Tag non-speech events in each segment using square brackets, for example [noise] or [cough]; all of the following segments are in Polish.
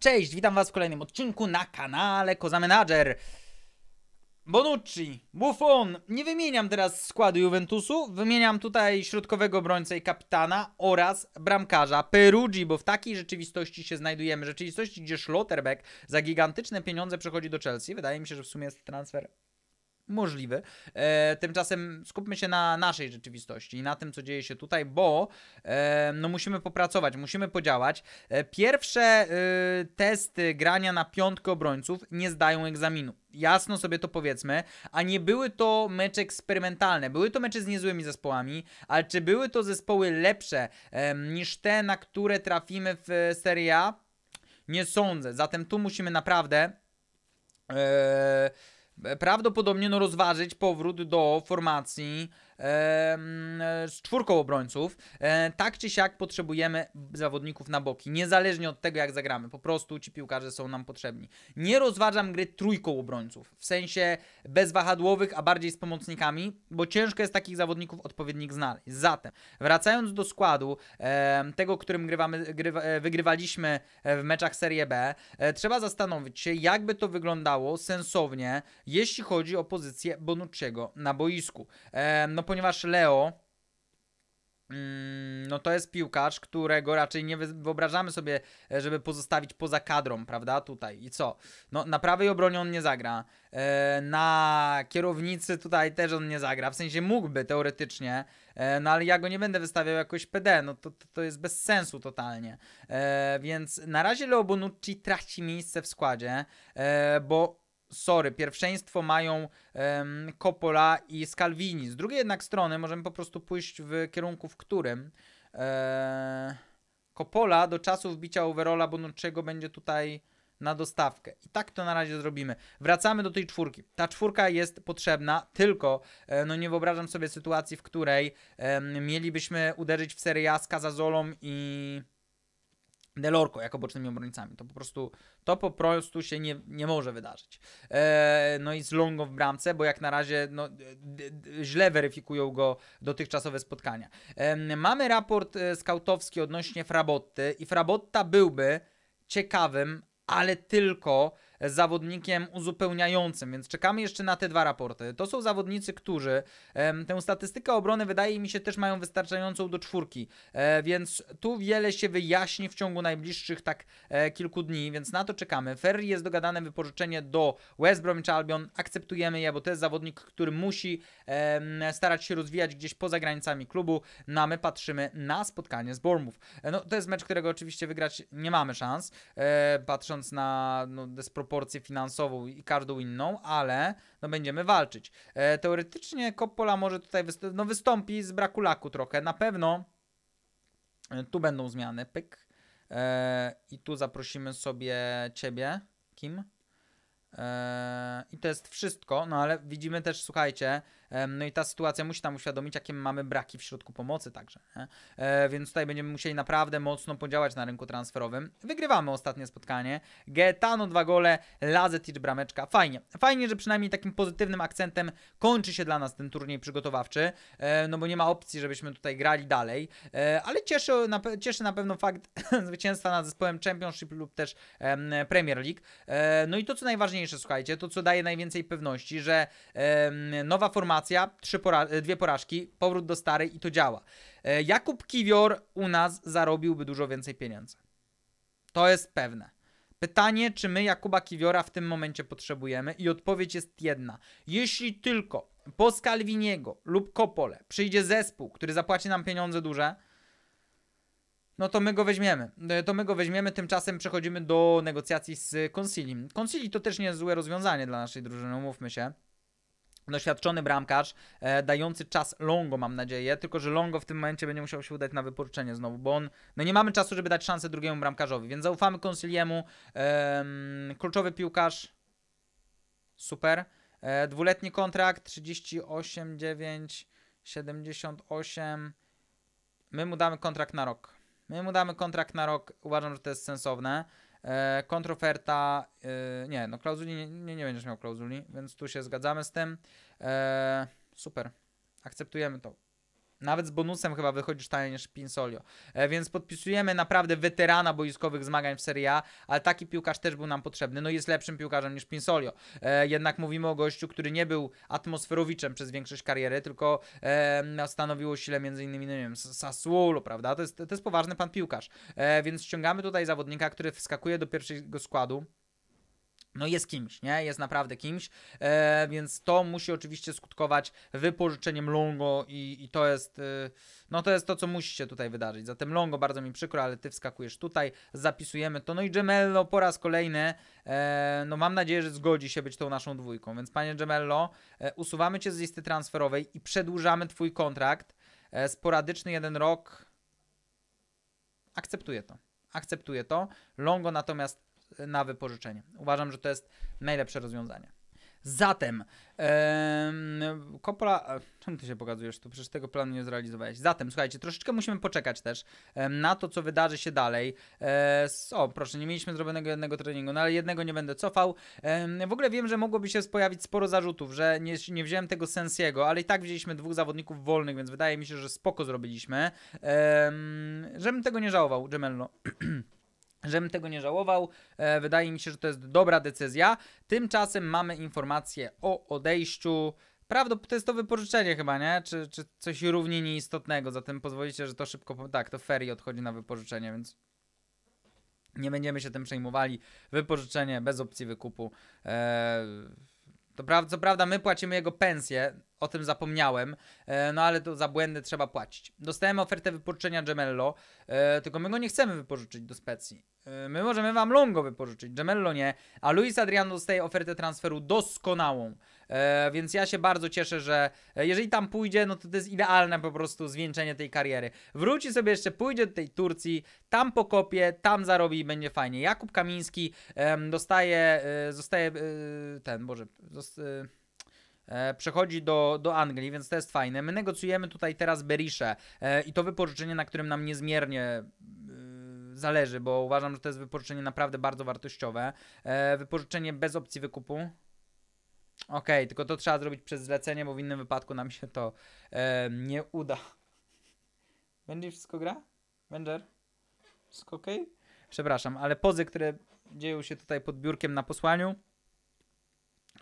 cześć! Witam was w kolejnym odcinku na kanale Koza Manager. Bonucci, Buffon, nie wymieniam teraz składu Juventusu, wymieniam tutaj środkowego obrońcę i kapitana oraz bramkarza Perugii, bo w takiej rzeczywistości się znajdujemy, rzeczywistości, gdzie Schlotterbeck za gigantyczne pieniądze przechodzi do Chelsea, wydaje mi się, że w sumie jest transfer możliwy. E, tymczasem skupmy się na naszej rzeczywistości i na tym, co dzieje się tutaj, bo e, no musimy popracować, musimy podziałać. E, pierwsze e, testy grania na piątkę obrońców nie zdają egzaminu. Jasno sobie to powiedzmy, a nie były to mecze eksperymentalne. Były to mecze z niezłymi zespołami, ale czy były to zespoły lepsze e, niż te, na które trafimy w e, Serie A? Nie sądzę. Zatem tu musimy naprawdę prawdopodobnie no, rozważyć powrót do formacji z czwórką obrońców. E, tak czy siak potrzebujemy zawodników na boki, niezależnie od tego jak zagramy. Po prostu ci piłkarze są nam potrzebni. Nie rozważam gry trójką obrońców, w sensie bezwahadłowych, a bardziej z pomocnikami, bo ciężko jest takich zawodników odpowiednik znaleźć. Zatem, wracając do składu, tego, którym grywamy, grywa, e, wygrywaliśmy e, w meczach Serie B, trzeba zastanowić się, jakby to wyglądało sensownie, jeśli chodzi o pozycję Bonucciego na boisku. no ponieważ Leo mm, no to jest piłkarz, którego raczej nie wyobrażamy sobie, e, żeby pozostawić poza kadrą, prawda? Tutaj i co? No na prawej obronie on nie zagra, e, na kierownicy tutaj też on nie zagra, w sensie mógłby teoretycznie, e, no ale ja go nie będę wystawiał jakoś PD, no to, to, to jest bez sensu totalnie. Więc na razie Leo Bonucci traci miejsce w składzie, bo sorry, pierwszeństwo mają um, Coppola i Scalvini. Z drugiej jednak strony możemy po prostu pójść w kierunku, w którym e, Coppola do czasu wbicia overola Bonucci'ego będzie tutaj na dostawkę. I tak to na razie zrobimy. Wracamy do tej czwórki. Ta czwórka jest potrzebna, tylko e, no nie wyobrażam sobie sytuacji, w której mielibyśmy uderzyć w seryjaska A z Kazazolą i delorko jako bocznymi obrońcami. To po prostu, to po prostu się nie, nie może wydarzyć. Eee, no i z Longo w bramce, bo jak na razie no, d, d, źle weryfikują go dotychczasowe spotkania. Eee, mamy raport e, skautowski odnośnie Frabotty i Frabotta byłby ciekawym, ale tylko zawodnikiem uzupełniającym, więc czekamy jeszcze na te dwa raporty. To są zawodnicy, którzy tę statystykę obrony wydaje mi się też mają wystarczającą do czwórki, e, więc tu wiele się wyjaśni w ciągu najbliższych tak e, kilku dni, więc na to czekamy. Ferry jest dogadane wypożyczenie do West Bromwich Albion, akceptujemy je, bo to jest zawodnik, który musi starać się rozwijać gdzieś poza granicami klubu, na no my patrzymy na spotkanie z Bournemouth. E, no to jest mecz, którego oczywiście wygrać nie mamy szans, patrząc na no, dysproporcje proporcję finansową i każdą inną, ale no będziemy walczyć. E, teoretycznie Coppola może tutaj wyst no wystąpi z braku laku trochę. Na pewno e, tu będą zmiany, pyk. E, I tu zaprosimy sobie ciebie, Kim. E, I to jest wszystko, no ale widzimy też, słuchajcie, no i ta sytuacja musi nam uświadomić, jakie mamy braki w środku pomocy także. E, więc tutaj będziemy musieli naprawdę mocno podziałać na rynku transferowym. Wygrywamy ostatnie spotkanie. Getano dwa gole, Lazetir brameczka. Fajnie. Fajnie, że przynajmniej takim pozytywnym akcentem kończy się dla nas ten turniej przygotowawczy, e, no bo nie ma opcji, żebyśmy tutaj grali dalej. E, ale cieszy na, cieszy na pewno fakt [laughs] zwycięstwa nad zespołem Championship lub też Premier League. No i to, co najważniejsze, słuchajcie, to co daje najwięcej pewności, że nowa formacja eliminacja, trzy pora e, dwie porażki, powrót do starej i to działa. E, Jakub Kiwior u nas zarobiłby dużo więcej pieniędzy. To jest pewne. Pytanie, czy my Jakuba Kiwiora w tym momencie potrzebujemy i odpowiedź jest jedna. Jeśli tylko po Skalwiniego lub Kopole przyjdzie zespół, który zapłaci nam pieniądze duże, no to my go weźmiemy. E, to my go weźmiemy, tymczasem przechodzimy do negocjacji z Concilium. Konsili to też nie jest złe rozwiązanie dla naszej drużyny, umówmy się doświadczony bramkarz, e, dający czas Longo, mam nadzieję, tylko że Longo w tym momencie będzie musiał się udać na wyporczenie znowu, bo on, no nie mamy czasu, żeby dać szansę drugiemu bramkarzowi, więc zaufamy Konsiliemu, e, kluczowy piłkarz, super, e, dwuletni kontrakt, 38, 9, 78, my mu damy kontrakt na rok, my mu damy kontrakt na rok, uważam, że to jest sensowne, E, kontroferta, e, nie, no klauzuli nie, nie, nie, będziesz miał klauzuli, więc tu się zgadzamy z tym. E, super, akceptujemy to. Nawet z bonusem chyba wychodzisz taniej niż Pinsolio. E, więc podpisujemy naprawdę weterana boiskowych zmagań w Serie A, ale taki piłkarz też był nam potrzebny. No jest lepszym piłkarzem niż Pinsolio. E, jednak mówimy o gościu, który nie był atmosferowiczem przez większość kariery, tylko e, stanowiło sile między innymi, nie wiem, Sassuolo, prawda? To jest, to jest poważny pan piłkarz. E, więc ściągamy tutaj zawodnika, który wskakuje do pierwszego składu no jest kimś, nie? Jest naprawdę kimś, e, więc to musi oczywiście skutkować wypożyczeniem Longo i, i to jest, e, no to jest to, co musi się tutaj wydarzyć. Zatem Longo, bardzo mi przykro, ale ty wskakujesz tutaj, zapisujemy to. No i Gemello po raz kolejny, e, no mam nadzieję, że zgodzi się być tą naszą dwójką, więc panie Gemello, e, usuwamy cię z listy transferowej i przedłużamy twój kontrakt. E, sporadyczny jeden rok, akceptuję to. Akceptuję to. Longo natomiast na wypożyczenie. Uważam, że to jest najlepsze rozwiązanie. Zatem, Kopola, e, czemu ty się pokazujesz tu? Przecież tego planu nie zrealizowałeś. Zatem, słuchajcie, troszeczkę musimy poczekać też na to, co wydarzy się dalej. E, o, proszę, nie mieliśmy zrobionego jednego treningu, no ale jednego nie będę cofał. w ogóle wiem, że mogłoby się pojawić sporo zarzutów, że nie, nie wziąłem tego Sensiego, ale i tak wzięliśmy dwóch zawodników wolnych, więc wydaje mi się, że spoko zrobiliśmy. żebym tego nie żałował, Gemello. [clears throat] Żebym tego nie żałował, e, wydaje mi się, że to jest dobra decyzja. Tymczasem mamy informację o odejściu. Prawdopodobnie to jest to wypożyczenie chyba, nie? Czy, czy coś równie nieistotnego, zatem pozwolicie, że to szybko... Tak, to Ferry odchodzi na wypożyczenie, więc nie będziemy się tym przejmowali. Wypożyczenie bez opcji wykupu. E, to co prawda my płacimy jego pensję, o tym zapomniałem, e, no ale to za błędy trzeba płacić. Dostałem ofertę wypożyczenia Gemello, e, tylko my go nie chcemy wypożyczyć do specji. E, my możemy wam Longo wypożyczyć, Gemello nie, a Luis Adriano dostaje ofertę transferu doskonałą. E, więc ja się bardzo cieszę, że e, jeżeli tam pójdzie, no to to jest idealne po prostu zwieńczenie tej kariery. Wróci sobie jeszcze, pójdzie do tej Turcji, tam pokopie, tam zarobi i będzie fajnie. Jakub Kamiński dostaje, e, zostaje e, ten, Boże, przechodzi do, do Anglii, więc to jest fajne. My negocjujemy tutaj teraz Berisze i to wypożyczenie, na którym nam niezmiernie zależy, bo uważam, że to jest wypożyczenie naprawdę bardzo wartościowe. wypożyczenie bez opcji wykupu. Okej, okay, tylko to trzeba zrobić przez zlecenie, bo w innym wypadku nam się to e, nie uda. Będzie wszystko gra? Będziesz? Wszystko ok? Przepraszam, ale pozy, które dzieją się tutaj pod biurkiem na posłaniu,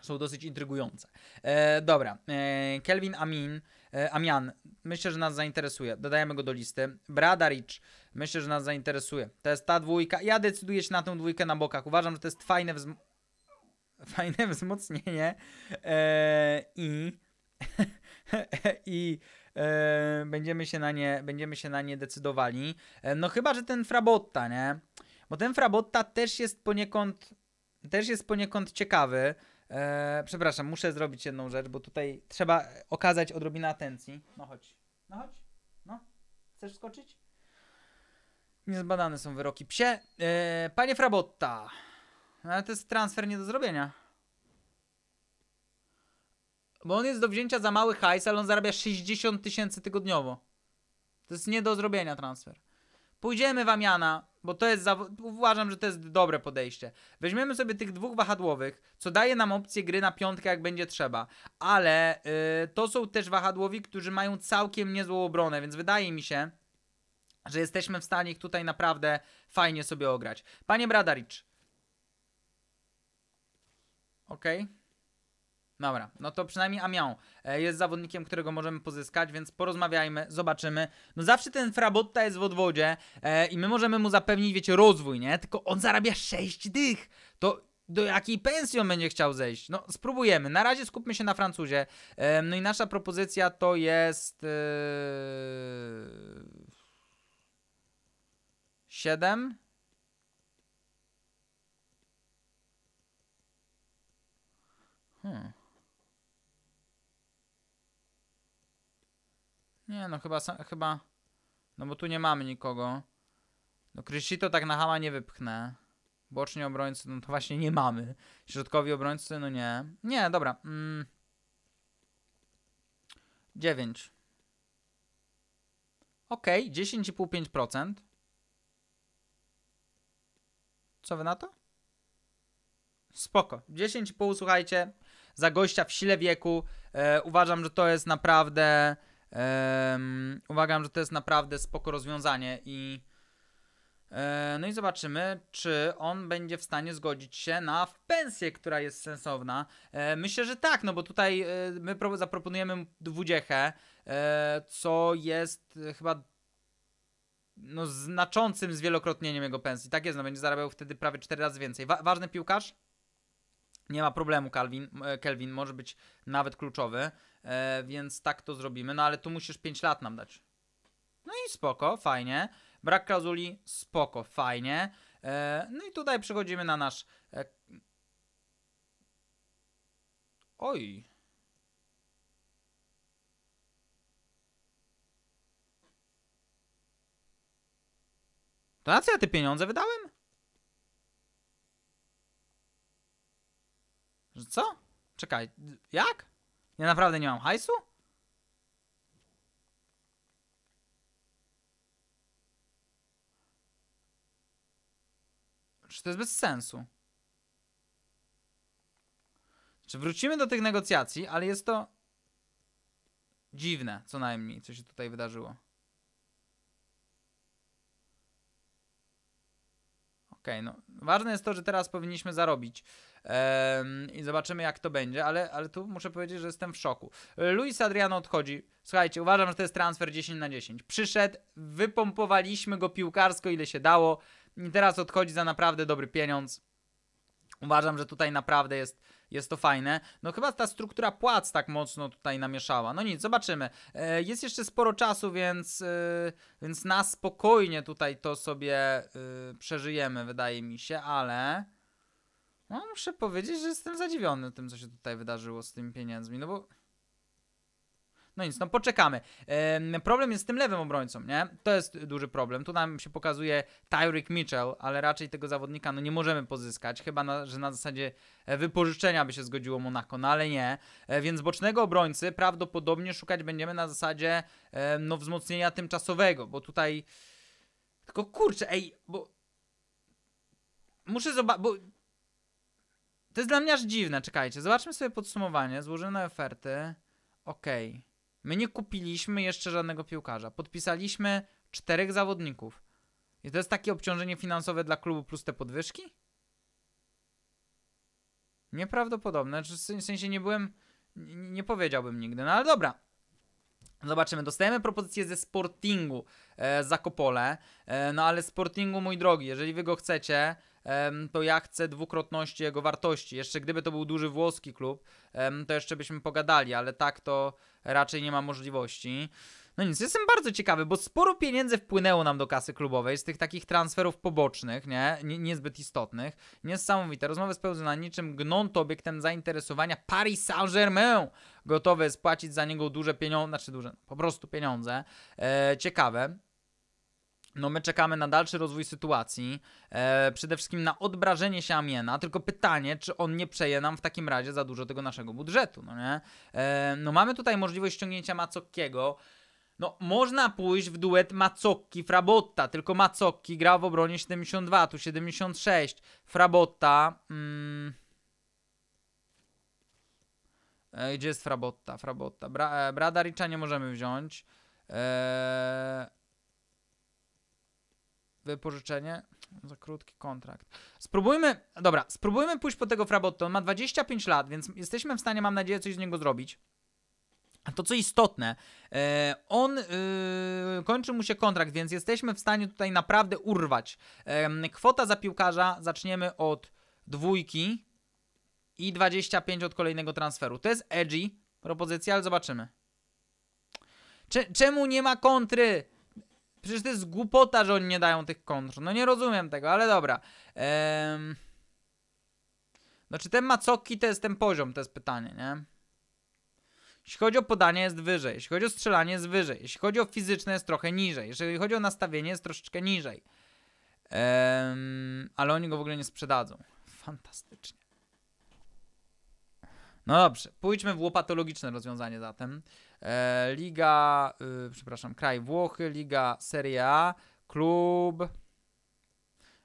są dosyć intrygujące. E, dobra, e, Kelvin Amin, e, Amian, myślę, że nas zainteresuje. Dodajemy go do listy. Rich. myślę, że nas zainteresuje. To jest ta dwójka. Ja decyduję się na tę dwójkę na bokach. Uważam, że to jest fajne [laughs] fajne wzmocnienie e, i [laughs] i e, będziemy, się na nie, będziemy się na nie decydowali. E, no chyba, że ten Frabotta, nie? Bo ten Frabotta też jest poniekąd też jest poniekąd ciekawy. E, przepraszam, muszę zrobić jedną rzecz, bo tutaj trzeba okazać odrobinę atencji. No chodź. No chodź. No. Chcesz skoczyć? Niezbadane są wyroki psie. E, panie Frabotta, ale to jest transfer nie do zrobienia. Bo on jest do wzięcia za mały hajs, ale on zarabia 60 tysięcy tygodniowo. To jest nie do zrobienia transfer. Pójdziemy w Amiana, bo to jest, uważam, że to jest dobre podejście. Weźmiemy sobie tych dwóch wahadłowych, co daje nam opcję gry na piątkę, jak będzie trzeba. Ale yy, to są też wahadłowi, którzy mają całkiem niezłą obronę, więc wydaje mi się, że jesteśmy w stanie ich tutaj naprawdę fajnie sobie ograć. Panie Bradaricz, Okej. Okay. Dobra, no to przynajmniej Amią e, jest zawodnikiem, którego możemy pozyskać, więc porozmawiajmy, zobaczymy. No zawsze ten Frabotta jest w odwodzie e, i my możemy mu zapewnić, wiecie, rozwój, nie? Tylko on zarabia 6 dych. To do jakiej pensji on będzie chciał zejść? No spróbujemy. Na razie skupmy się na Francuzie. E, no i nasza propozycja to jest... E... 7? Hmm. Nie, no chyba, chyba... No bo tu nie mamy nikogo. No to tak na hama nie wypchnę. Boczni obrońcy, no to właśnie nie mamy. Środkowi obrońcy, no nie. Nie, dobra. Mm. 9. Ok, 10,5-5%. Co wy na to? Spoko. 10,5 słuchajcie za gościa w sile wieku. E, uważam, że to jest naprawdę. E, uważam, że to jest naprawdę spoko rozwiązanie i. E, no i zobaczymy, czy on będzie w stanie zgodzić się na pensję, która jest sensowna. E, myślę, że tak, no bo tutaj e, my zaproponujemy mu dwudziechę, e, co jest chyba no, znaczącym zwielokrotnieniem jego pensji. Tak jest, no będzie zarabiał wtedy prawie 4 razy więcej. Wa ważny piłkarz? Nie ma problemu, Calvin. E, Kelvin może być nawet kluczowy, e, więc tak to zrobimy. No ale tu musisz 5 lat nam dać. No i spoko, fajnie. Brak klauzuli, spoko, fajnie. E, no i tutaj przechodzimy na nasz... Oj. To na co ja te pieniądze wydałem? Że co? Czekaj, jak? Ja naprawdę nie mam hajsu? Czy to jest bez sensu? Czy wrócimy do tych negocjacji, ale jest to dziwne, co najmniej, co się tutaj wydarzyło. Okej, okay, no. Ważne jest to, że teraz powinniśmy zarobić i zobaczymy jak to będzie, ale, ale tu muszę powiedzieć, że jestem w szoku. Luis Adriano odchodzi. Słuchajcie, uważam, że to jest transfer 10 na 10. Przyszedł, wypompowaliśmy go piłkarsko ile się dało i teraz odchodzi za naprawdę dobry pieniądz. Uważam, że tutaj naprawdę jest, jest to fajne. No chyba ta struktura płac tak mocno tutaj namieszała. No nic, zobaczymy. E, jest jeszcze sporo czasu, więc, e, więc na spokojnie tutaj to sobie e, przeżyjemy, wydaje mi się, ale... No, muszę powiedzieć, że jestem zadziwiony tym, co się tutaj wydarzyło z tymi pieniędzmi, no bo... No nic, no poczekamy. problem jest z tym lewym obrońcą, nie? To jest duży problem. Tu nam się pokazuje Tyreek Mitchell, ale raczej tego zawodnika no, nie możemy pozyskać, chyba na, że na zasadzie e, wypożyczenia by się zgodziło Monaco, no ale nie. E, więc bocznego obrońcy prawdopodobnie szukać będziemy na zasadzie e, no, wzmocnienia tymczasowego, bo tutaj... Tylko kurczę, ej, bo... Muszę zobaczyć, bo to jest dla mnie aż dziwne, czekajcie. Zobaczmy sobie podsumowanie, złożone oferty. Okej. Okay. My nie kupiliśmy jeszcze żadnego piłkarza. Podpisaliśmy czterech zawodników. I to jest takie obciążenie finansowe dla klubu plus te podwyżki? Nieprawdopodobne. W sensie nie byłem... Nie powiedziałbym nigdy. No ale dobra. Zobaczymy. Dostajemy propozycję ze Sportingu e, za Kopole. E, no ale Sportingu, mój drogi, jeżeli wy go chcecie, to ja chcę dwukrotności jego wartości. Jeszcze gdyby to był duży włoski klub, to jeszcze byśmy pogadali, ale tak to raczej nie ma możliwości. No nic, jestem bardzo ciekawy, bo sporo pieniędzy wpłynęło nam do kasy klubowej z tych takich transferów pobocznych, nie? nie niezbyt istotnych. Niesamowite. Rozmowy spełzły niczym gnąt obiektem zainteresowania Paris Saint-Germain. Gotowe spłacić za niego duże pieniądze, znaczy duże, po prostu pieniądze. E, ciekawe no my czekamy na dalszy rozwój sytuacji, e, przede wszystkim na odbrażenie się Amiena, tylko pytanie, czy on nie przeje nam w takim razie za dużo tego naszego budżetu, no nie? E, no mamy tutaj możliwość ściągnięcia Macockiego, no, można pójść w duet Macocki Frabotta, tylko Macocki gra w obronie 72, tu 76. Frabotta. Mm, e, gdzie jest Frabotta? Frabotta. Bra, e, nie możemy wziąć. Eee, wypożyczenie. E, za krótki kontrakt. Spróbujmy, dobra, spróbujmy pójść po tego Frabotto. On ma 25 lat, więc jesteśmy w stanie, mam nadzieję, coś z niego zrobić. A to co istotne, e, on e, kończy mu się kontrakt, więc jesteśmy w stanie tutaj naprawdę urwać. kwota za piłkarza zaczniemy od dwójki i 25 od kolejnego transferu. To jest edgy propozycja, ale zobaczymy. Czemu nie ma kontry? Przecież to jest głupota, że oni nie dają tych kontr. No nie rozumiem tego, ale dobra. Ehm... Znaczy ten Macoki to jest ten poziom, to jest pytanie, nie? Jeśli chodzi o podanie jest wyżej, jeśli chodzi o strzelanie jest wyżej, jeśli chodzi o fizyczne jest trochę niżej, jeżeli chodzi o nastawienie jest troszeczkę niżej. Ehm... ale oni go w ogóle nie sprzedadzą. Fantastycznie. No dobrze, pójdźmy w łopatologiczne rozwiązanie zatem. E, Liga, y, przepraszam, kraj Włochy, Liga Serie A, klub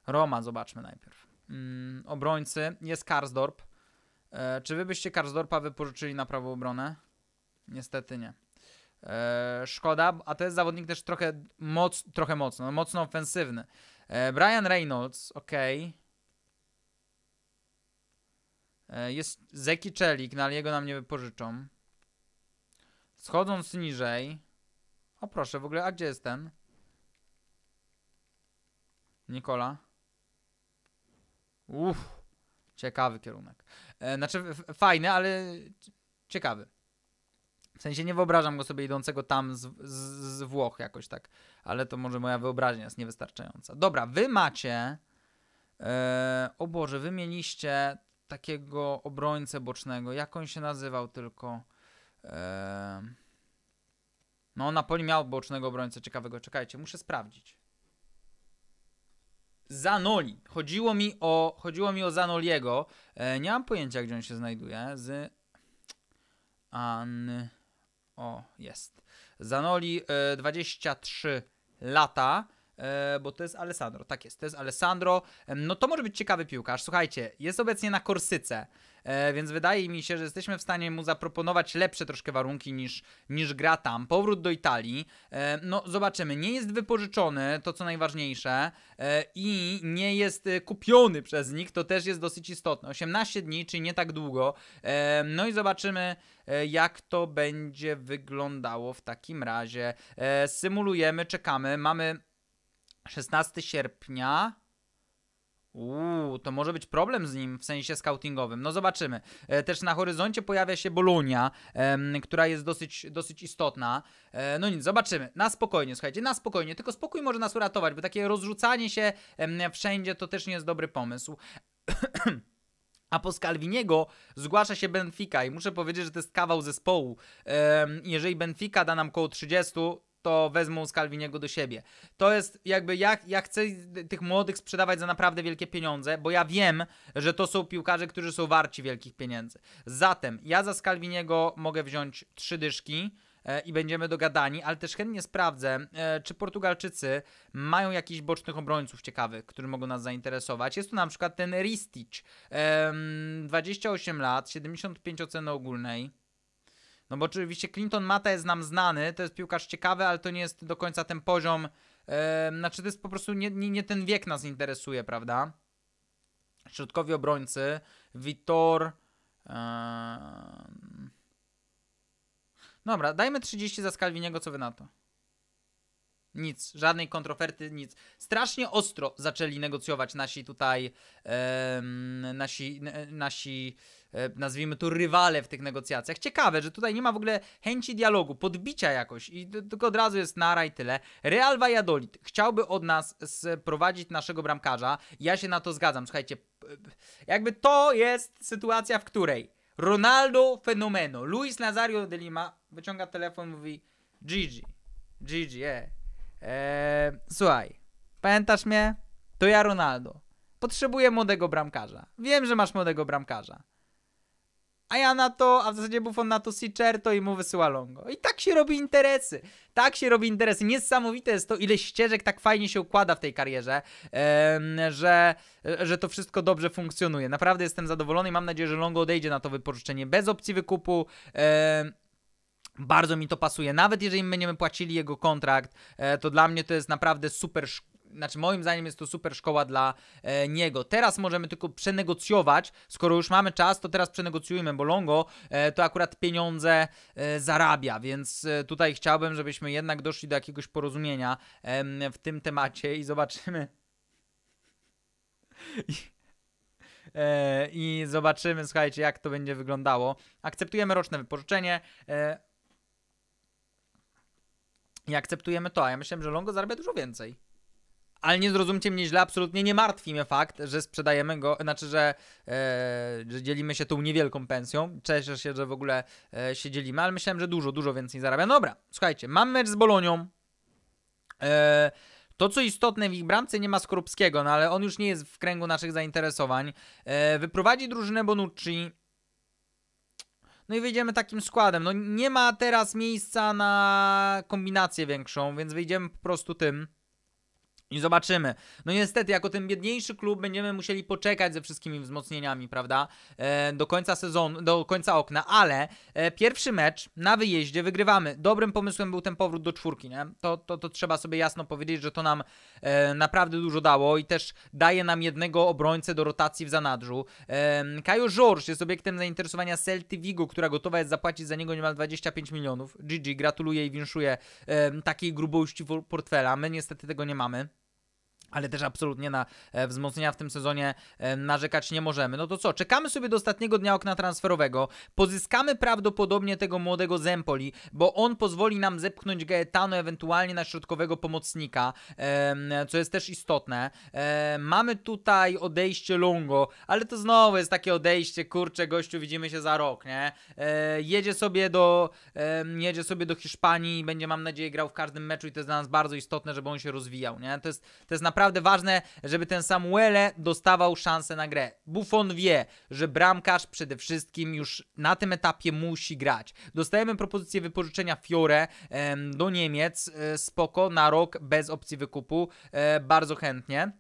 Roma, zobaczmy najpierw. Mm, obrońcy jest Karsdorp. E, czy wy byście Karsdorpa wypożyczyli na prawą obronę? Niestety nie. E, szkoda, a to jest zawodnik też trochę, moc, trochę mocno, mocno ofensywny. Brian Reynolds, ok. Jest Zeki Czelik, no ale jego nam nie wypożyczą. Schodząc niżej... O proszę, w ogóle, a gdzie jest ten? Nikola? Uff, ciekawy kierunek. E, znaczy, fajny, ale ciekawy. W sensie nie wyobrażam go sobie idącego tam z, z, z, Włoch jakoś tak, ale to może moja wyobraźnia jest niewystarczająca. Dobra, wy macie, e, o Boże, wy mieliście takiego obrońcę bocznego, jak on się nazywał tylko? No, Napoli miał bocznego obrońcę ciekawego. Czekajcie, muszę sprawdzić. Zanoli. Chodziło mi o, chodziło mi o Zanoliego. E, nie mam pojęcia, gdzie on się znajduje. Z An... O, jest. Zanoli, 23 e, lata. E, bo to jest Alessandro, tak jest, to jest Alessandro. No to może być ciekawy piłkarz. Słuchajcie, jest obecnie na Korsyce, e, więc wydaje mi się, że jesteśmy w stanie mu zaproponować lepsze troszkę warunki niż, niż gra tam. Powrót do Italii, e, no zobaczymy, nie jest wypożyczony, to co najważniejsze, i nie jest kupiony przez nich, to też jest dosyć istotne. 18 dni, czyli nie tak długo. No i zobaczymy, jak to będzie wyglądało w takim razie. Symulujemy, czekamy, mamy 16 sierpnia. Uuu, to może być problem z nim w sensie scoutingowym. No zobaczymy. E, też na horyzoncie pojawia się Bolunia, która jest dosyć, dosyć istotna. E, no nic, zobaczymy. Na spokojnie, słuchajcie, na spokojnie. Tylko spokój może nas uratować, bo takie rozrzucanie się wszędzie to też nie jest dobry pomysł. [clears throat] A po Scalviniego zgłasza się Benfica i muszę powiedzieć, że to jest kawał zespołu. Jeżeli Benfica da nam koło 30, to wezmą Skalwiniego do siebie. To jest jakby, ja, ja chcę tych młodych sprzedawać za naprawdę wielkie pieniądze, bo ja wiem, że to są piłkarze, którzy są warci wielkich pieniędzy. Zatem ja za Skalwiniego mogę wziąć trzy dyszki e, i będziemy dogadani, ale też chętnie sprawdzę, e, czy Portugalczycy mają jakichś bocznych obrońców ciekawych, którzy mogą nas zainteresować. Jest tu na przykład ten Ristich, 28 lat, 75 oceny ogólnej. No bo oczywiście Clinton Mata jest nam znany, to jest piłkarz ciekawy, ale to nie jest do końca ten poziom. znaczy to jest po prostu nie, nie, nie ten wiek nas interesuje, prawda? Środkowi obrońcy, Vitor. Yy... Dobra, dajmy 30 za Skalwiniego, co wy na to? Nic, żadnej kontroferty, nic. Strasznie ostro zaczęli negocjować nasi tutaj, e, nasi, nasi e, nazwijmy to rywale w tych negocjacjach. Ciekawe, że tutaj nie ma w ogóle chęci dialogu, podbicia jakoś i tylko od razu jest nara i tyle. Real Valladolid chciałby od nas sprowadzić naszego bramkarza. Ja się na to zgadzam. Słuchajcie, jakby to jest sytuacja, w której Ronaldo fenomeno, Luis Nazario de Lima wyciąga telefon, mówi Gigi, Gigi, yeah. Eee, słuchaj, pamiętasz mnie? To ja Ronaldo. Potrzebuję młodego bramkarza. Wiem, że masz młodego bramkarza. A ja na to, a w zasadzie Buffon na to Sicerto i mu wysyła Longo. I tak się robi interesy. Tak się robi interesy. Niesamowite jest to, ile ścieżek tak fajnie się układa w tej karierze, że, że to wszystko dobrze funkcjonuje. Naprawdę jestem zadowolony i mam nadzieję, że Longo odejdzie na to wypożyczenie bez opcji wykupu. Bardzo mi to pasuje. Nawet jeżeli my będziemy płacili jego kontrakt, e, to dla mnie to jest naprawdę super znaczy moim zdaniem jest to super szkoła dla e, niego. Teraz możemy tylko przenegocjować, skoro już mamy czas, to teraz przenegocjujmy, bo Longo e, to akurat pieniądze e, zarabia, więc e, tutaj chciałbym, żebyśmy jednak doszli do jakiegoś porozumienia w tym temacie i zobaczymy. E, I zobaczymy, słuchajcie, jak to będzie wyglądało. Akceptujemy roczne wypożyczenie. I akceptujemy to, a ja myślałem, że Longo zarabia dużo więcej. Ale nie zrozumcie mnie źle, absolutnie nie martwi mnie fakt, że sprzedajemy go, znaczy, że, e, że dzielimy się tą niewielką pensją. Cieszę się, że w ogóle e, się dzielimy, ale myślałem, że dużo, dużo więcej zarabia. Dobra, słuchajcie, mam mecz z Bolonią. E, to, co istotne, w ich bramce nie ma Skorupskiego, no ale on już nie jest w kręgu naszych zainteresowań. E, wyprowadzi drużynę Bonucci, no i wyjdziemy takim składem. No nie ma teraz miejsca na kombinację większą, więc wyjdziemy po prostu tym. I zobaczymy. No niestety, jako ten biedniejszy klub będziemy musieli poczekać ze wszystkimi wzmocnieniami, prawda? E, do końca sezonu, do końca okna, ale e, pierwszy mecz na wyjeździe wygrywamy. Dobrym pomysłem był ten powrót do czwórki, nie? To, to, to trzeba sobie jasno powiedzieć, że to nam e, naprawdę dużo dało i też daje nam jednego obrońcę do rotacji w zanadrzu. E, Kajo George jest obiektem zainteresowania Celty Vigo, która gotowa jest zapłacić za niego niemal 25 milionów. GG, gratuluję i winszuję e, takiej grubości portfela. My niestety tego nie mamy ale też absolutnie na e, wzmocnienia w tym sezonie e, narzekać nie możemy. No to co, czekamy sobie do ostatniego dnia okna transferowego, pozyskamy prawdopodobnie tego młodego Zempoli, bo on pozwoli nam zepchnąć Gaetano ewentualnie na środkowego pomocnika, co jest też istotne. Mamy tutaj odejście Longo, ale to znowu jest takie odejście, kurczę gościu, widzimy się za rok, nie? E, jedzie sobie do, jedzie sobie do Hiszpanii i będzie mam nadzieję grał w każdym meczu i to jest dla nas bardzo istotne, żeby on się rozwijał, nie? To jest, to jest naprawdę naprawdę ważne, żeby ten Samuele dostawał szansę na grę. Buffon wie, że bramkarz przede wszystkim już na tym etapie musi grać. Dostajemy propozycję wypożyczenia Fiore do Niemiec, e, spoko, na rok bez opcji wykupu, e, bardzo chętnie.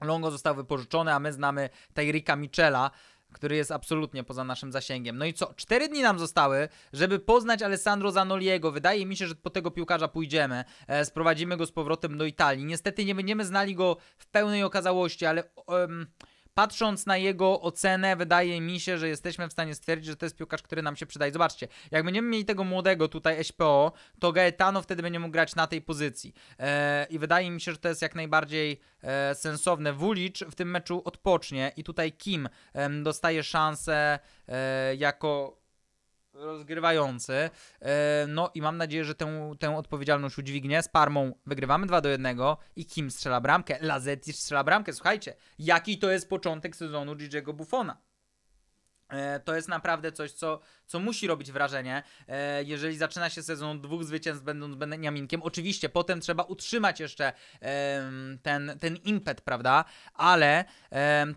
Longo został wypożyczony, a my znamy Tajrika Michela, który jest absolutnie poza naszym zasięgiem. No i co? Cztery dni nam zostały, żeby poznać Alessandro Zanoliego. Wydaje mi się, że po tego piłkarza pójdziemy. E, sprowadzimy go z powrotem do Italii. Niestety nie będziemy znali go w pełnej okazałości, ale... Um, Patrząc na jego ocenę, wydaje mi się, że jesteśmy w stanie stwierdzić, że to jest piłkarz, który nam się przydaje. Zobaczcie, jak będziemy mieli tego młodego tutaj SPO, to Gaetano wtedy będzie mógł grać na tej pozycji. E, I wydaje mi się, że to jest jak najbardziej e, sensowne. Wulicz w tym meczu odpocznie i tutaj Kim e, dostaje szansę e, jako rozgrywający. E, no i mam nadzieję, że tę, tę odpowiedzialność udźwignie. Z Parmą wygrywamy 2 do 1 i Kim strzela bramkę, Lazetti strzela bramkę. Słuchajcie, jaki to jest początek sezonu Gigi'ego Buffona. E, to jest naprawdę coś, co co musi robić wrażenie, e, jeżeli zaczyna się sezon dwóch zwycięstw będąc Beniaminkiem. Oczywiście potem trzeba utrzymać jeszcze ten, ten impet, prawda? Ale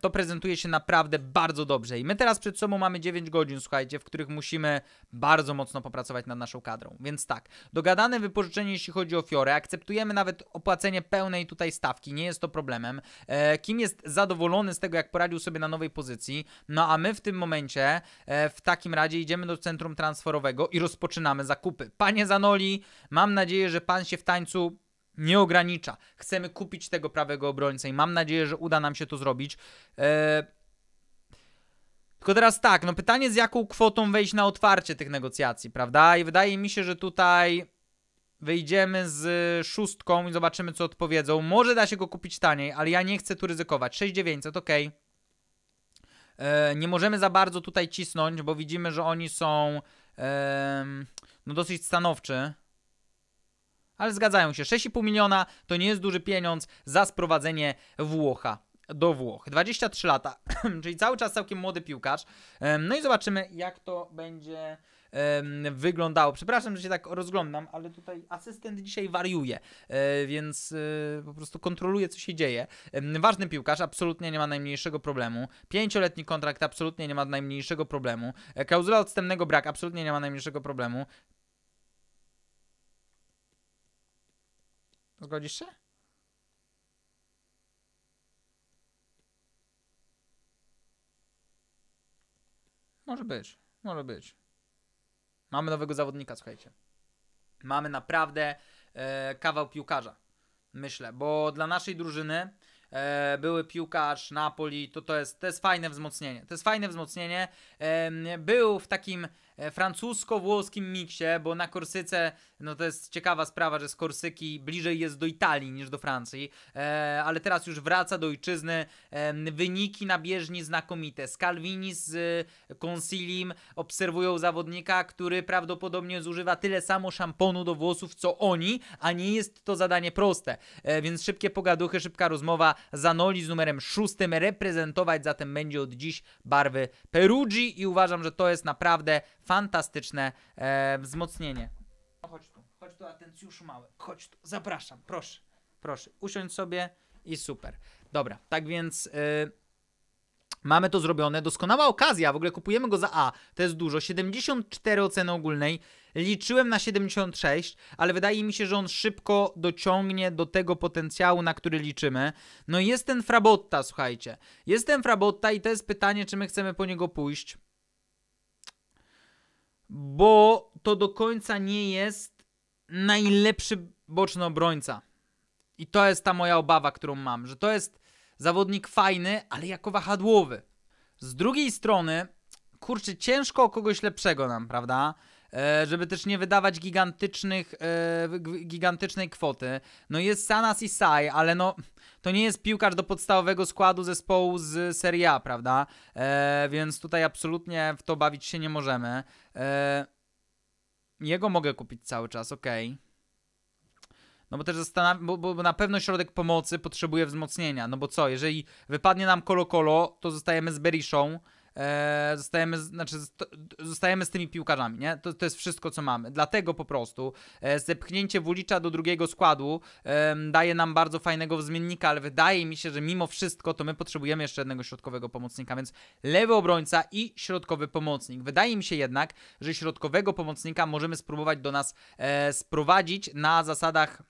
to prezentuje się naprawdę bardzo dobrze. I my teraz przed sobą mamy 9 godzin, słuchajcie, w których musimy bardzo mocno popracować nad naszą kadrą. Więc tak, dogadane wypożyczenie, jeśli chodzi o Fiore, akceptujemy nawet opłacenie pełnej tutaj stawki, nie jest to problemem. E, kim jest zadowolony z tego, jak poradził sobie na nowej pozycji? No a my w tym momencie e, w takim razie idziemy idziemy do centrum transferowego i rozpoczynamy zakupy. Panie Zanoli, mam nadzieję, że pan się w tańcu nie ogranicza. Chcemy kupić tego prawego obrońcę i mam nadzieję, że uda nam się to zrobić. Eee... Tylko teraz tak, no pytanie z jaką kwotą wejść na otwarcie tych negocjacji, prawda? I wydaje mi się, że tutaj wyjdziemy z szóstką i zobaczymy co odpowiedzą. Może da się go kupić taniej, ale ja nie chcę tu ryzykować. 6900, okej. Okay. E, nie możemy za bardzo tutaj cisnąć, bo widzimy, że oni są no dosyć stanowczy. Ale zgadzają się, 6,5 miliona to nie jest duży pieniądz za sprowadzenie Włocha do Włoch. 23 lata, [clears throat] czyli cały czas całkiem młody piłkarz. No i zobaczymy, jak to będzie wyglądało. Przepraszam, że się tak rozglądam, ale tutaj asystent dzisiaj wariuje, e, więc e, po prostu kontroluje, co się dzieje. Ważny piłkarz, absolutnie nie ma najmniejszego problemu. Pięcioletni kontrakt, absolutnie nie ma najmniejszego problemu. E, klauzula odstępnego brak, absolutnie nie ma najmniejszego problemu. Zgodzisz się? Może być, może być. Mamy nowego zawodnika, słuchajcie. Mamy naprawdę e, kawał piłkarza, myślę, bo dla naszej drużyny e, były piłkarz Napoli, to, to, jest, to jest fajne wzmocnienie. To jest fajne wzmocnienie. E, był w takim E, francusko-włoskim miksie, bo na Korsyce, no to jest ciekawa sprawa, że z Korsyki bliżej jest do Italii niż do Francji, e, ale teraz już wraca do ojczyzny. E, wyniki na bieżni znakomite. Scalvini z e, Consilim obserwują zawodnika, który prawdopodobnie zużywa tyle samo szamponu do włosów, co oni, a nie jest to zadanie proste. E, więc szybkie pogaduchy, szybka rozmowa. Zanoli z numerem szóstym reprezentować zatem będzie od dziś barwy Perugii i uważam, że to jest naprawdę fantastyczne e, wzmocnienie. No, chodź tu, chodź tu, atencjuszu mały, chodź tu, zapraszam, proszę, proszę, usiądź sobie i super. Dobra, tak więc... Y, mamy to zrobione, doskonała okazja, w ogóle kupujemy go za A, to jest dużo, 74 oceny ogólnej, liczyłem na 76, ale wydaje mi się, że on szybko dociągnie do tego potencjału, na który liczymy. No i jest ten Frabotta, słuchajcie, jest ten Frabotta i to jest pytanie, czy my chcemy po niego pójść bo to do końca nie jest najlepszy boczny obrońca. I to jest ta moja obawa, którą mam, że to jest zawodnik fajny, ale jako wahadłowy. Z drugiej strony, kurczę, ciężko o kogoś lepszego nam, prawda? E, żeby też nie wydawać gigantycznych, e, gigantycznej kwoty. No jest Sanas i Sai, ale no to nie jest piłkarz do podstawowego składu zespołu z Serie A, prawda? E, więc tutaj absolutnie w to bawić się nie możemy. E, jego mogę kupić cały czas, ok. No bo też zastanawiam, bo, bo, na pewno środek pomocy potrzebuje wzmocnienia. No bo co, jeżeli wypadnie nam Kolo Kolo, to zostajemy z Beriszą. E, zostajemy, znaczy, zostajemy z tymi piłkarzami, nie? To, to jest wszystko, co mamy. Dlatego po prostu e, zepchnięcie Wulicza do drugiego składu e, daje nam bardzo fajnego zmiennika, ale wydaje mi się, że mimo wszystko to my potrzebujemy jeszcze jednego środkowego pomocnika, więc lewy obrońca i środkowy pomocnik. Wydaje mi się jednak, że środkowego pomocnika możemy spróbować do nas e, sprowadzić na zasadach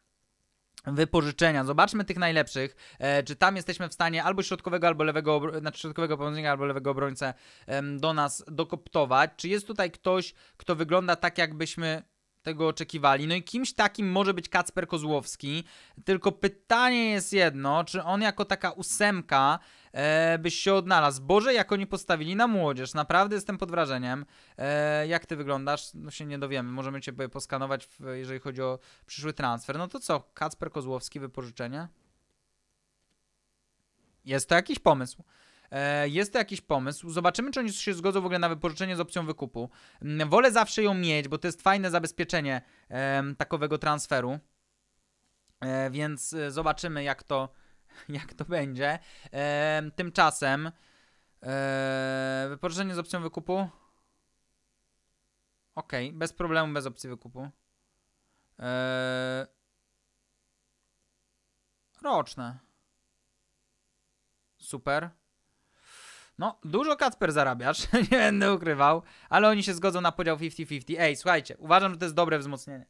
wypożyczenia. Zobaczmy tych najlepszych, e, czy tam jesteśmy w stanie albo środkowego, albo lewego, znaczy środkowego pomocnika, albo lewego obrońcę e, do nas dokoptować. Czy jest tutaj ktoś, kto wygląda tak, jakbyśmy tego oczekiwali. No i kimś takim może być Kacper Kozłowski. Tylko pytanie jest jedno, czy on jako taka ósemka e, byś się odnalazł. Boże, jak oni postawili na młodzież. Naprawdę jestem pod wrażeniem. E, jak ty wyglądasz? No się nie dowiemy. Możemy cię poskanować, w, jeżeli chodzi o przyszły transfer. No to co? Kacper Kozłowski, wypożyczenie? Jest to jakiś pomysł. E, jest to jakiś pomysł. Zobaczymy, czy oni się zgodzą w ogóle na wypożyczenie z opcją wykupu. Mm, wolę zawsze ją mieć, bo to jest fajne zabezpieczenie takowego transferu. E, więc e, zobaczymy, jak to, [laughs] jak to będzie. E, tymczasem e, z opcją wykupu. Ok, bez problemu, bez opcji wykupu. E, roczne. Super. No, dużo Kacper zarabiasz, [laughs] nie będę ukrywał, ale oni się zgodzą na podział 50-50. Ej, słuchajcie, uważam, że to jest dobre wzmocnienie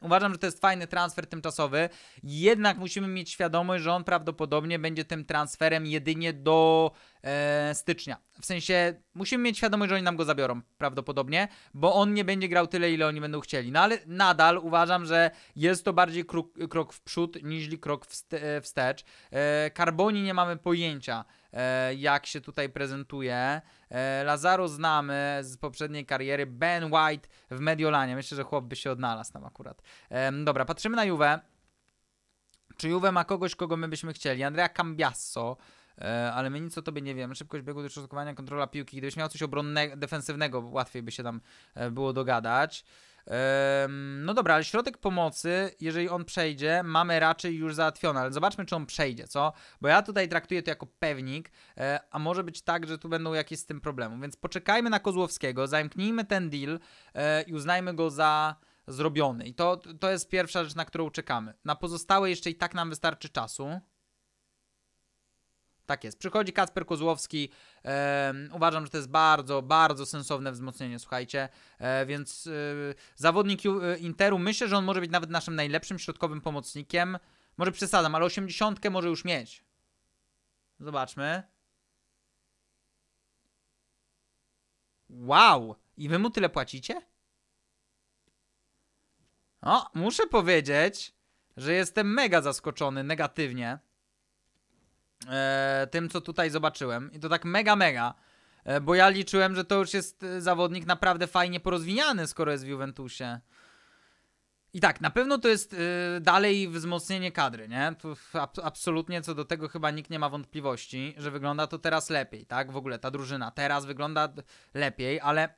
uważam, że to jest fajny transfer tymczasowy, jednak musimy mieć świadomość, że on prawdopodobnie będzie tym transferem jedynie do e, stycznia. W sensie musimy mieć świadomość, że oni nam go zabiorą prawdopodobnie, bo on nie będzie grał tyle, ile oni będą chcieli. No ale nadal uważam, że jest to bardziej krok, krok w przód niż krok e, wstecz. E, Carboni nie mamy pojęcia E, jak się tutaj prezentuje. E, Lazaro znamy z poprzedniej kariery, Ben White w Mediolanie. Myślę, że chłop by się odnalazł tam akurat. Dobra, patrzymy na Juve. Czy Juve ma kogoś, kogo my byśmy chcieli? Andrea Cambiasso E, ale my nic o tobie nie wiemy. Szybkość biegu, doszukowania, kontrola piłki. Gdybyś miał coś obronnego, defensywnego, łatwiej by się tam e, było dogadać. No dobra, ale środek pomocy, jeżeli on przejdzie, mamy raczej już załatwione, ale zobaczmy, czy on przejdzie, co? Bo ja tutaj traktuję to jako pewnik, e, a może być tak, że tu będą jakieś z tym problemy. Więc poczekajmy na Kozłowskiego, zamknijmy ten deal i uznajmy go za zrobiony. I to, to jest pierwsza rzecz, na którą czekamy. Na pozostałe jeszcze i tak nam wystarczy czasu. Tak jest. Przychodzi Kacper Kozłowski. E, uważam, że to jest bardzo, bardzo sensowne wzmocnienie, słuchajcie. E, więc e, zawodnik e, Interu, myślę, że on może być nawet naszym najlepszym środkowym pomocnikiem. Może przesadzam, ale 80 może już mieć. Zobaczmy. Wow! I wy mu tyle płacicie? O, muszę powiedzieć, że jestem mega zaskoczony negatywnie E, tym, co tutaj zobaczyłem. I to tak mega, mega. E, bo ja liczyłem, że to już jest e, zawodnik naprawdę fajnie porozwiniany, skoro jest w Juventusie. I tak, na pewno to jest dalej wzmocnienie kadry, nie? To ab absolutnie co do tego chyba nikt nie ma wątpliwości, że wygląda to teraz lepiej, tak? W ogóle ta drużyna teraz wygląda lepiej, ale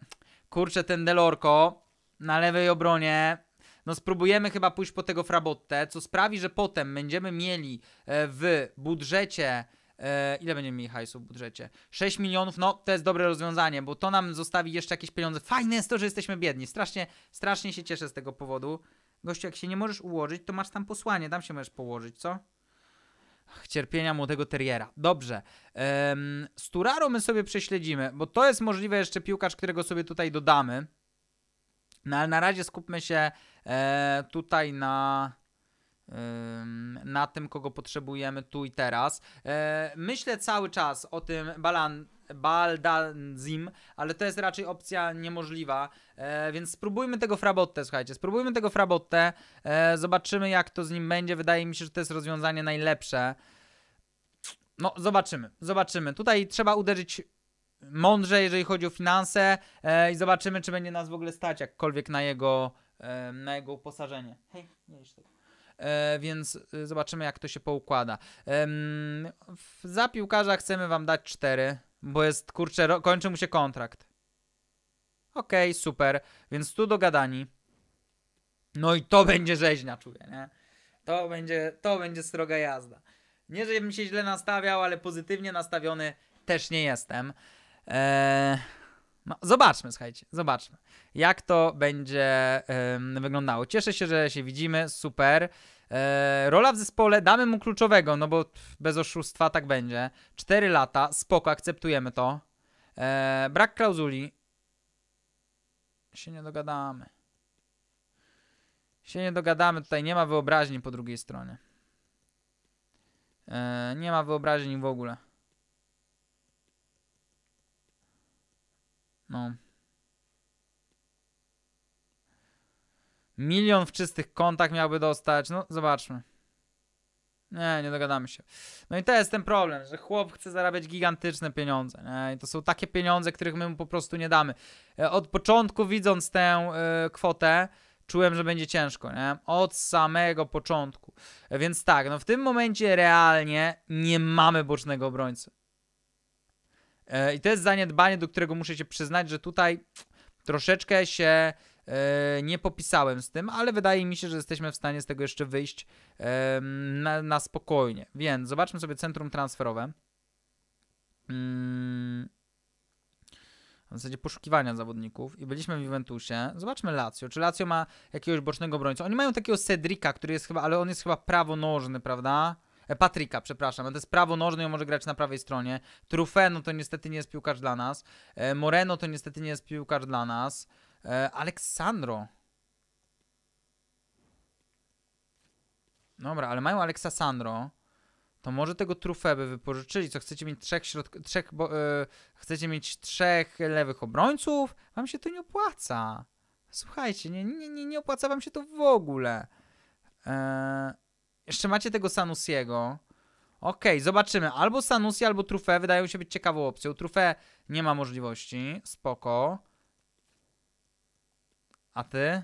kurczę, ten Delorko na lewej obronie no spróbujemy chyba pójść po tego frabotte, co sprawi, że potem będziemy mieli e, w budżecie e, ile będziemy mieli hajsu w budżecie? 6 milionów, no to jest dobre rozwiązanie, bo to nam zostawi jeszcze jakieś pieniądze. Fajne jest to, że jesteśmy biedni. Strasznie, strasznie się cieszę z tego powodu. Gościu, jak się nie możesz ułożyć, to masz tam posłanie, tam się możesz położyć, co? Ach, cierpienia młodego teriera. Dobrze. Um, Sturaro my sobie prześledzimy, bo to jest możliwe jeszcze piłkarz, którego sobie tutaj dodamy. No ale na razie skupmy się E, tutaj na na tym, kogo potrzebujemy tu i teraz. E, myślę cały czas o tym balan, Baldanzim, ale to jest raczej opcja niemożliwa, e, więc spróbujmy tego Frabotte, słuchajcie, spróbujmy tego Frabotte, e, zobaczymy jak to z nim będzie, wydaje mi się, że to jest rozwiązanie najlepsze. No, zobaczymy, zobaczymy. Tutaj trzeba uderzyć mądrze, jeżeli chodzi o finanse i zobaczymy, czy będzie nas w ogóle stać jakkolwiek na jego E, na jego uposażenie. Hej, nie wiesz tego. E, więc y, zobaczymy, jak to się poukłada. E, za piłkarza chcemy wam dać 4, bo jest, kurczę, kończy mu się kontrakt. Okej, okay, super. Więc tu dogadani. No i to będzie rzeźnia, czuję, nie? To będzie, to będzie stroga jazda. Nie, żebym się źle nastawiał, ale pozytywnie nastawiony też nie jestem. Eee... No, zobaczmy, słuchajcie, zobaczmy, jak to będzie yy, wyglądało. Cieszę się, że się widzimy, super. E, rola w zespole, damy mu kluczowego, no bo bez oszustwa tak będzie. 4 lata, spoko, akceptujemy to. E, brak klauzuli. Się nie dogadamy. Się nie dogadamy, tutaj nie ma wyobraźni po drugiej stronie. E, nie ma wyobraźni w ogóle. No. Milion w czystych kontach miałby dostać. No, zobaczmy. Nie, nie dogadamy się. No i to jest ten problem, że chłop chce zarabiać gigantyczne pieniądze. Nie? I to są takie pieniądze, których my mu po prostu nie damy. E, od początku, widząc tę y, kwotę, czułem, że będzie ciężko, nie? Od samego początku. E, więc tak, no w tym momencie realnie nie mamy bocznego obrońcy. E, I to jest zaniedbanie, do którego muszę się przyznać, że tutaj troszeczkę się e, nie popisałem z tym, ale wydaje mi się, że jesteśmy w stanie z tego jeszcze wyjść e, na, na spokojnie. Więc zobaczmy sobie centrum transferowe. Mm, w zasadzie poszukiwania zawodników i byliśmy w Juventusie. Zobaczmy Lazio. Czy Lazio ma jakiegoś bocznego obrońcę? Oni mają takiego Cedrika, który jest chyba, ale on jest chyba prawonożny, prawda? E, Patryka, przepraszam. To jest prawonożny, on może grać na prawej stronie. Trufe, no to niestety nie jest piłkarz dla nas. E, Moreno to niestety nie jest piłkarz dla nas. E, Aleksandro. Dobra, ale mają Aleksa Sandro. To może tego trufę by wypożyczyli, co chcecie mieć trzech środk... trzech, bo, yy, chcecie mieć trzech lewych obrońców? Wam się to nie opłaca. Słuchajcie, nie, nie, nie, nie opłaca wam się to w ogóle. Eee... Jeszcze macie tego Sanusiego. Okej, okay, zobaczymy. Albo Sanusi, albo Trufe wydają się być ciekawą opcją. Trufe nie ma możliwości. Spoko. A ty?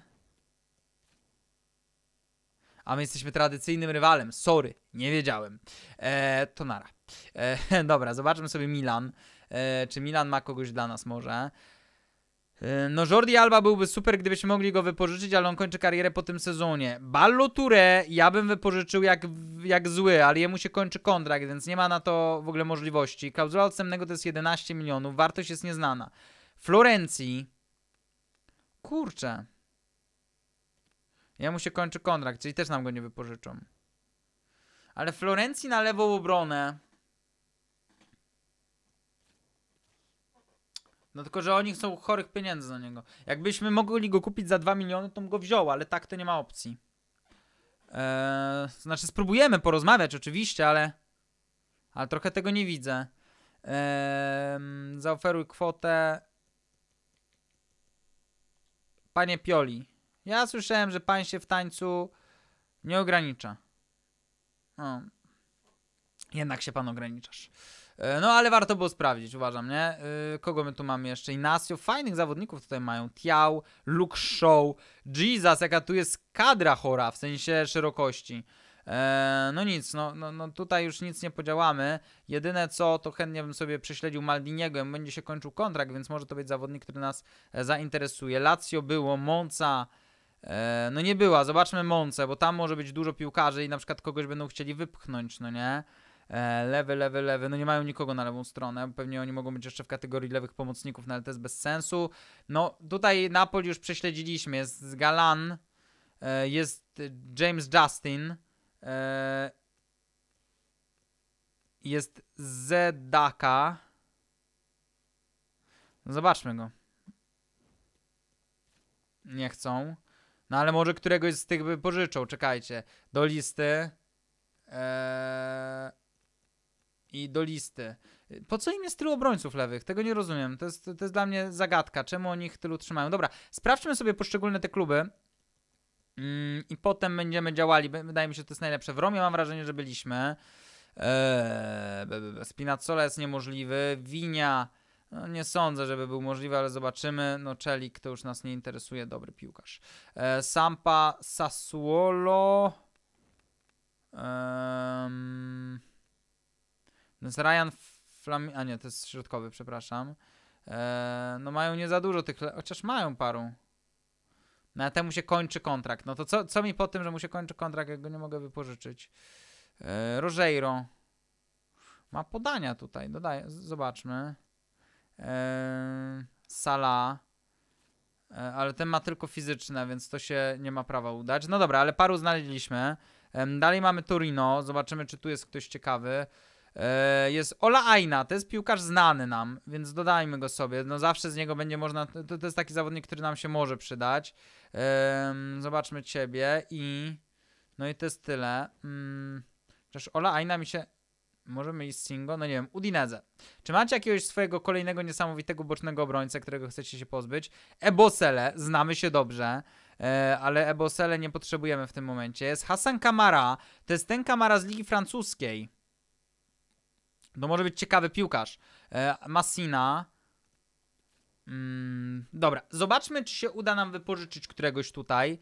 A my jesteśmy tradycyjnym rywalem. Sorry, nie wiedziałem. Eee, to nara. Eee, [laughs] dobra, zobaczmy sobie Milan. Eee, czy Milan ma kogoś dla nas może? E, no Jordi Alba byłby super, gdybyśmy mogli go wypożyczyć, ale on kończy karierę po tym sezonie. Ballo Touré ja bym wypożyczył jak, jak zły, ale jemu się kończy kontrakt, więc nie ma na to w ogóle możliwości. Klauzula odstępnego to jest 11 milionów, wartość jest nieznana. Florencji... Kurczę. Jemu się kończy kontrakt, czyli też nam go nie wypożyczą. Ale Florencji na lewą obronę... No tylko, że oni chcą chorych pieniędzy na niego. Jakbyśmy mogli go kupić za 2 miliony, to bym go wziął, ale tak to nie ma opcji. Eee, znaczy spróbujemy porozmawiać oczywiście, ale... Ale trochę tego nie widzę. Eee, zaoferuj kwotę... Panie Pioli. Ja słyszałem, że pan się w tańcu nie ogranicza. O. No, jednak się pan ograniczasz. E, no ale warto było sprawdzić, uważam, nie? E, kogo my tu mamy jeszcze? Inacio, fajnych zawodników tutaj mają. Tiał, Lux Show, Jesus, jaka tu jest kadra chora, w sensie szerokości. E, no nic, no, no, no tutaj już nic nie podziałamy. Jedyne co, to chętnie bym sobie prześledził Maldiniego, będzie się kończył kontrakt, więc może to być zawodnik, który nas zainteresuje. Lazio było, Monca... No nie była, zobaczmy Monce, bo tam może być dużo piłkarzy i na przykład kogoś będą chcieli wypchnąć, no nie? E, lewy, lewy, lewy, no nie mają nikogo na lewą stronę, pewnie oni mogą być jeszcze w kategorii lewych pomocników, no ale to jest bez sensu. No tutaj Napoli już prześledziliśmy, jest Galan, e, jest James Justin, e, jest Zedaka. No zobaczmy go. Nie chcą. No ale może któregoś z tych by pożyczą, czekajcie. Do listy. Eee i do listy. Po co im jest tylu obrońców lewych? Tego nie rozumiem. To jest, to jest dla mnie zagadka. Czemu oni ich tylu trzymają? Dobra, sprawdźmy sobie poszczególne te kluby. Mm, I potem będziemy działali. Wydaje mi się, że to jest najlepsze. W Romie mam wrażenie, że byliśmy. Eee, Spinazzola jest niemożliwy. Winia. No, nie sądzę, żeby był możliwy, ale zobaczymy. No, Czelik to już nas nie interesuje. Dobry piłkarz. Eee, Sampa Sassuolo. Eee, no jest Ryan Flam... A nie, to jest środkowy, przepraszam. Eee, no mają nie za dużo tych... Chociaż mają paru. No a temu się kończy kontrakt. No to co, co mi po tym, że mu się kończy kontrakt, jak go nie mogę wypożyczyć? Eee, Ma podania tutaj. Dodaję. Zobaczmy. Eee, Sala. Eee, ale ten ma tylko fizyczne, więc to się nie ma prawa udać. No dobra, ale paru znaleźliśmy. E, dalej mamy Torino. Zobaczymy, czy tu jest ktoś ciekawy. E, jest Ola Aina, to jest piłkarz znany nam, więc dodajmy go sobie. No zawsze z niego będzie można. To, to jest taki zawodnik, który nam się może przydać. Zobaczmy ciebie i. No i to jest tyle. Mm, chociaż Ola Aina mi się. Możemy iść Singo? No nie wiem, Udineze. Czy macie jakiegoś swojego kolejnego niesamowitego bocznego obrońcę, którego chcecie się pozbyć? Ebosele, znamy się dobrze, e, ale Ebosele nie potrzebujemy w tym momencie. Jest Hassan Kamara, to jest ten Kamara z Ligi Francuskiej. To no może być ciekawy piłkarz. E, Massina. Mm, dobra, zobaczmy, czy się uda nam wypożyczyć któregoś tutaj.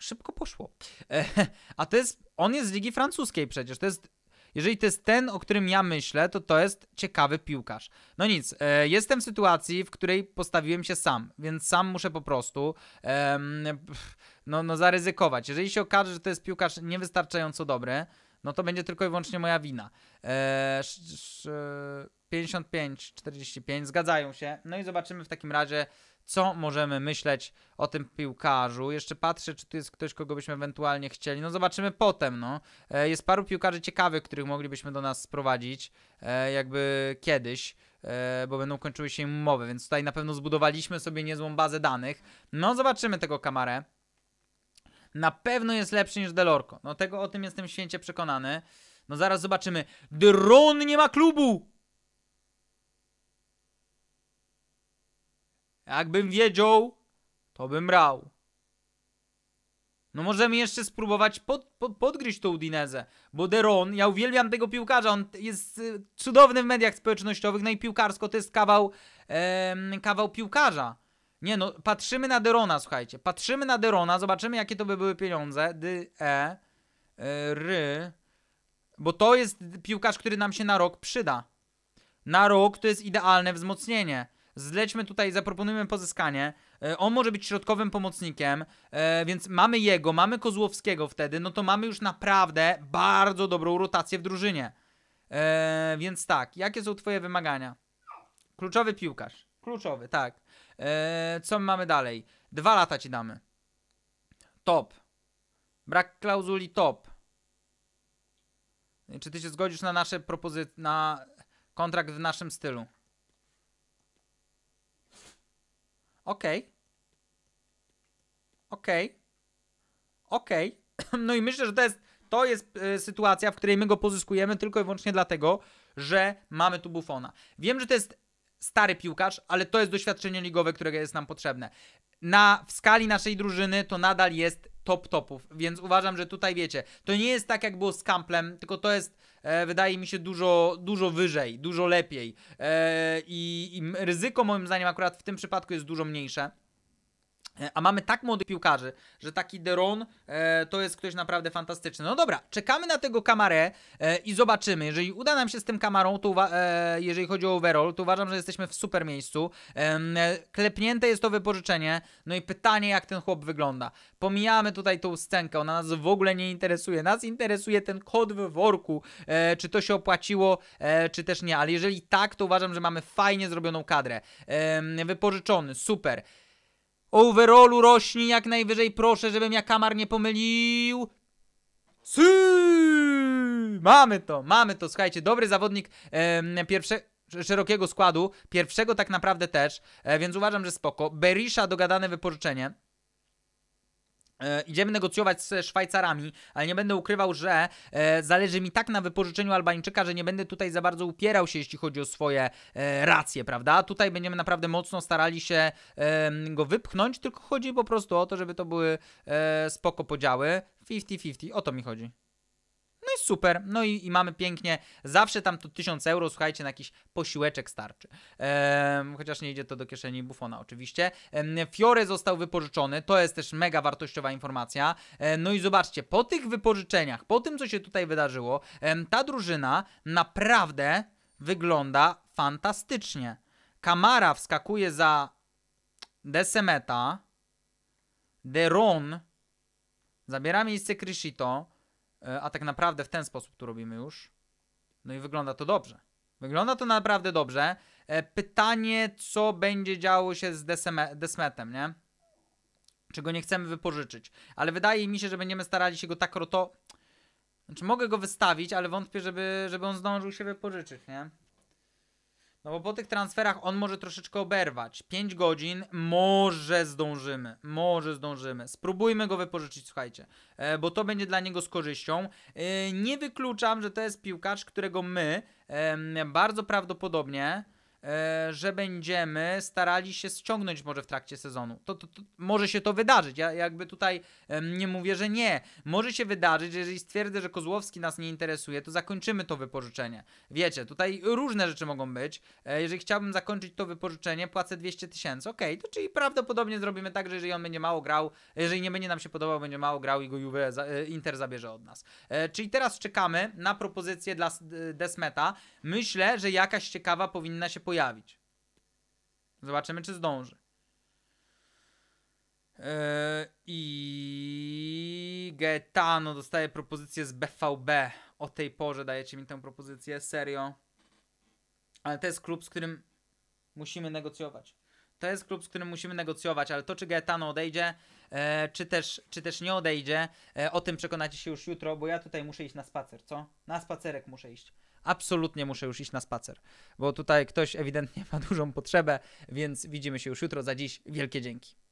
Szybko poszło. E, [laughs] a to jest. On jest z ligi francuskiej przecież. To jest. Jeżeli to jest ten, o którym ja myślę, to to jest ciekawy piłkarz. No nic, e, jestem w sytuacji, w której postawiłem się sam, więc sam muszę po prostu e, no, no zaryzykować. Jeżeli się okaże, że to jest piłkarz niewystarczająco dobry, no to będzie tylko i wyłącznie moja wina. Eee, 55, 45 zgadzają się. No i zobaczymy w takim razie, co możemy myśleć o tym piłkarzu. Jeszcze patrzę, czy tu jest ktoś, kogo byśmy ewentualnie chcieli. No zobaczymy potem, no. Eee, jest paru piłkarzy ciekawych, których moglibyśmy do nas sprowadzić, eee, jakby kiedyś. Eee, bo będą kończyły się im umowy, więc tutaj na pewno zbudowaliśmy sobie niezłą bazę danych. No, zobaczymy tego kamarę na pewno jest lepszy niż Delorco. No tego o tym jestem święcie przekonany. No zaraz zobaczymy. Dron nie ma klubu! Jakbym wiedział, to bym brał. No możemy jeszcze spróbować pod, pod, podgryźć tą Udinezę, bo Deron, ja uwielbiam tego piłkarza, on jest y, cudowny w mediach społecznościowych, no i piłkarsko to jest kawał, e, kawał piłkarza. Nie no, patrzymy na Derona, słuchajcie. Patrzymy na Derona, zobaczymy jakie to by były pieniądze. D e, e, ry. Bo to jest piłkarz, który nam się na rok przyda. Na rok to jest idealne wzmocnienie. Zlećmy tutaj, zaproponujemy pozyskanie. E, on może być środkowym pomocnikiem, e, więc mamy jego, mamy Kozłowskiego wtedy, no to mamy już naprawdę bardzo dobrą rotację w drużynie. Więc tak, jakie są Twoje wymagania? Kluczowy piłkarz. Kluczowy, tak. Eee, co co mamy dalej? Dwa lata ci damy. Top. Brak klauzuli top. Yy, czy ty się zgodzisz na nasze propozycje, na kontrakt w naszym stylu? Okej. Okay. Okej. Okay. Okej. Okay. [clears throat] No i myślę, że to jest, to jest y, sytuacja, w której my go pozyskujemy tylko i wyłącznie dlatego, że mamy tu Buffona. Wiem, że to jest stary piłkarz, ale to jest doświadczenie ligowe, którego jest nam potrzebne. Na, w skali naszej drużyny to nadal jest top topów, więc uważam, że tutaj wiecie, to nie jest tak jak było z Kamplem, tylko to jest e, wydaje mi się dużo, dużo wyżej, dużo lepiej e, i, i ryzyko moim zdaniem akurat w tym przypadku jest dużo mniejsze. E, a mamy tak młodych piłkarzy, że taki Deron e, to jest ktoś naprawdę fantastyczny. No dobra, czekamy na tego kamarę e, i zobaczymy. Jeżeli uda nam się z tym kamarą, to e, jeżeli chodzi o overall, to uważam, że jesteśmy w super miejscu. E, klepnięte jest to wypożyczenie. No i pytanie, jak ten chłop wygląda. Pomijamy tutaj tą scenkę, ona nas w ogóle nie interesuje. Nas interesuje ten kod w worku, e, czy to się opłaciło, e, czy też nie. Ale jeżeli tak, to uważam, że mamy fajnie zrobioną kadrę. E, wypożyczony, super. Overallu rośnij jak najwyżej, proszę, żebym ja kamar nie pomylił. Sy! Mamy to, mamy to, słuchajcie, dobry zawodnik e, pierwsze, szerokiego składu, pierwszego tak naprawdę też, e, więc uważam, że spoko. Berisha dogadane wypożyczenie. E, idziemy negocjować z Szwajcarami, ale nie będę ukrywał, że e, zależy mi tak na wypożyczeniu Albańczyka, że nie będę tutaj za bardzo upierał się, jeśli chodzi o swoje e, racje, prawda? Tutaj będziemy naprawdę mocno starali się go wypchnąć, tylko chodzi po prostu o to, żeby to były e, spoko podziały. 50-50, o to mi chodzi jest super. No i, i mamy pięknie, zawsze tam to 1000 euro, słuchajcie, na jakiś posiłeczek starczy. Ehm, chociaż nie idzie to do kieszeni Buffona oczywiście. Ehm, Fiore został wypożyczony, to jest też mega wartościowa informacja. Ehm, no i zobaczcie, po tych wypożyczeniach, po tym co się tutaj wydarzyło, ta drużyna naprawdę wygląda fantastycznie. Kamara wskakuje za Desemeta, Deron zabiera miejsce Kryshito, E, a tak naprawdę w ten sposób to robimy już. No i wygląda to dobrze. Wygląda to naprawdę dobrze. E, pytanie, co będzie działo się z Desmetem, nie? Czego nie chcemy wypożyczyć. Ale wydaje mi się, że będziemy starali się go tak roto... Znaczy mogę go wystawić, ale wątpię, żeby, żeby on zdążył się wypożyczyć, nie? No bo po tych transferach on może troszeczkę oberwać. 5 godzin, może zdążymy, może zdążymy. Spróbujmy go wypożyczyć, słuchajcie, e, bo to będzie dla niego z korzyścią. E, nie wykluczam, że to jest piłkarz, którego my e, bardzo prawdopodobnie E, że będziemy starali się ściągnąć może w trakcie sezonu. To, to, to, może się to wydarzyć. Ja jakby tutaj nie mówię, że nie. Może się wydarzyć, że jeżeli stwierdzę, że Kozłowski nas nie interesuje, to zakończymy to wypożyczenie. Wiecie, tutaj różne rzeczy mogą być. E, jeżeli chciałbym zakończyć to wypożyczenie, płacę 200 tysięcy. ok to czyli prawdopodobnie zrobimy tak, że jeżeli on będzie mało grał, jeżeli nie będzie nam się podobał, będzie mało grał i go Juve, e, Inter zabierze od nas. Czyli teraz czekamy na propozycję dla Desmeta. Myślę, że jakaś ciekawa powinna się pojawić pojawić. Zobaczymy, czy zdąży. Yy, I Gaetano dostaje propozycję z BVB. O tej porze dajecie mi tę propozycję, serio. Ale to jest klub, z którym musimy negocjować. To jest klub, z którym musimy negocjować, ale to, czy Gaetano odejdzie, e, czy, też, czy też nie odejdzie, e, o tym przekonacie się już jutro, bo ja tutaj muszę iść na spacer, co? Na spacerek muszę iść absolutnie muszę już iść na spacer, bo tutaj ktoś ewidentnie ma [laughs] dużą potrzebę, więc widzimy się już jutro. Za dziś wielkie dzięki.